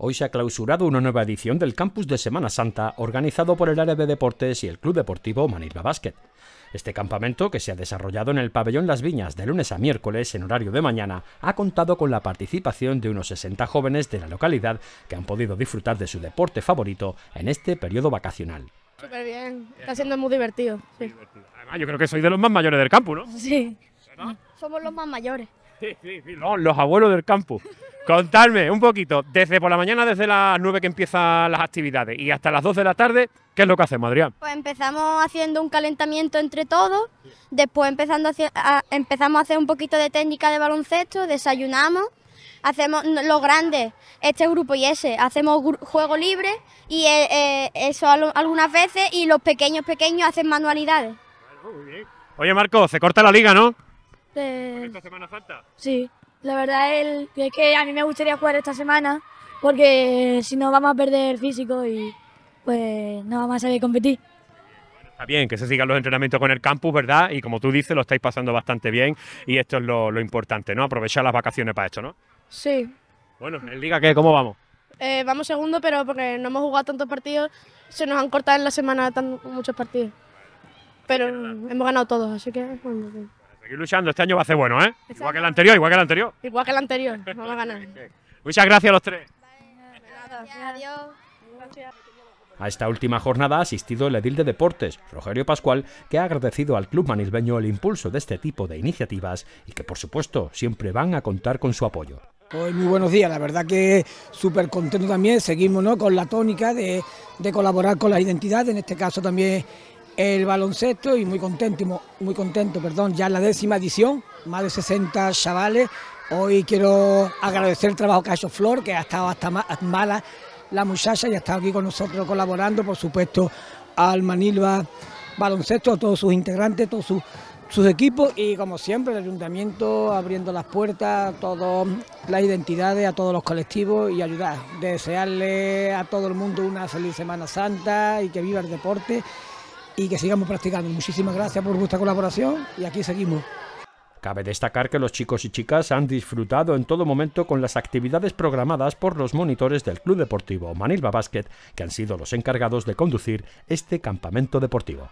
Hoy se ha clausurado una nueva edición del Campus de Semana Santa organizado por el Área de Deportes y el Club Deportivo Manila Basket. Este campamento, que se ha desarrollado en el pabellón Las Viñas de lunes a miércoles en horario de mañana, ha contado con la participación de unos 60 jóvenes de la localidad que han podido disfrutar de su deporte favorito en este periodo vacacional. Súper bien, está siendo muy divertido. Además, yo creo que soy de los más mayores del campo, ¿no? Sí. Somos los más mayores. Sí, sí, sí, los abuelos del campo. Contadme un poquito, desde por la mañana, desde las 9 que empiezan las actividades y hasta las 12 de la tarde, ¿qué es lo que hacemos, Adrián? Pues empezamos haciendo un calentamiento entre todos, después empezando a empezamos a hacer un poquito de técnica de baloncesto, desayunamos, hacemos los grandes, este grupo y ese, hacemos juego libre y eh, eh, eso algunas veces y los pequeños pequeños hacen manualidades. Oye Marco, se corta la liga, ¿no? ¿Esta Semana falta? Sí, la verdad es que a mí me gustaría jugar esta semana porque si no vamos a perder físico y pues no vamos a saber competir. Está bien, que se sigan los entrenamientos con el campus, ¿verdad? Y como tú dices, lo estáis pasando bastante bien y esto es lo, importante, ¿no? Aprovechar las vacaciones para esto, ¿no? Sí. Bueno, en Liga, ¿qué? ¿Cómo vamos? Eh, vamos segundo, pero porque no hemos jugado tantos partidos, se nos han cortado en la semana tan, muchos partidos. Pero hemos ganado todos, así que... Bueno, y luchando, este año va a ser bueno, ¿eh? Este igual que el anterior, igual que el anterior. Igual que el anterior, vamos a ganar. Muchas gracias a los tres. Adiós. A esta última jornada ha asistido el edil de deportes, Rogerio Pascual, que ha agradecido al club manilbeño el impulso de este tipo de iniciativas y que, por supuesto, siempre van a contar con su apoyo. Pues muy buenos días, la verdad que súper contento también, seguimos ¿no? con la tónica de, de, colaborar con la identidad, en este caso también el baloncesto y muy contento, muy contento, perdón, ya en la décima edición, más de 60 chavales. Hoy quiero agradecer el trabajo que ha Flor, que ha estado hasta mala la muchacha y ha estado aquí con nosotros colaborando, por supuesto, al Manilva Baloncesto, a todos sus integrantes, todos sus, sus equipos y como siempre el ayuntamiento abriendo las puertas a todas las identidades, a todos los colectivos y ayudar. Desearle a todo el mundo una feliz Semana Santa y que viva el deporte y que sigamos practicando. Muchísimas gracias por vuestra colaboración y aquí seguimos. Cabe destacar que los chicos y chicas han disfrutado en todo momento con las actividades programadas por los monitores del Club Deportivo Manilva Basket, que han sido los encargados de conducir este campamento deportivo.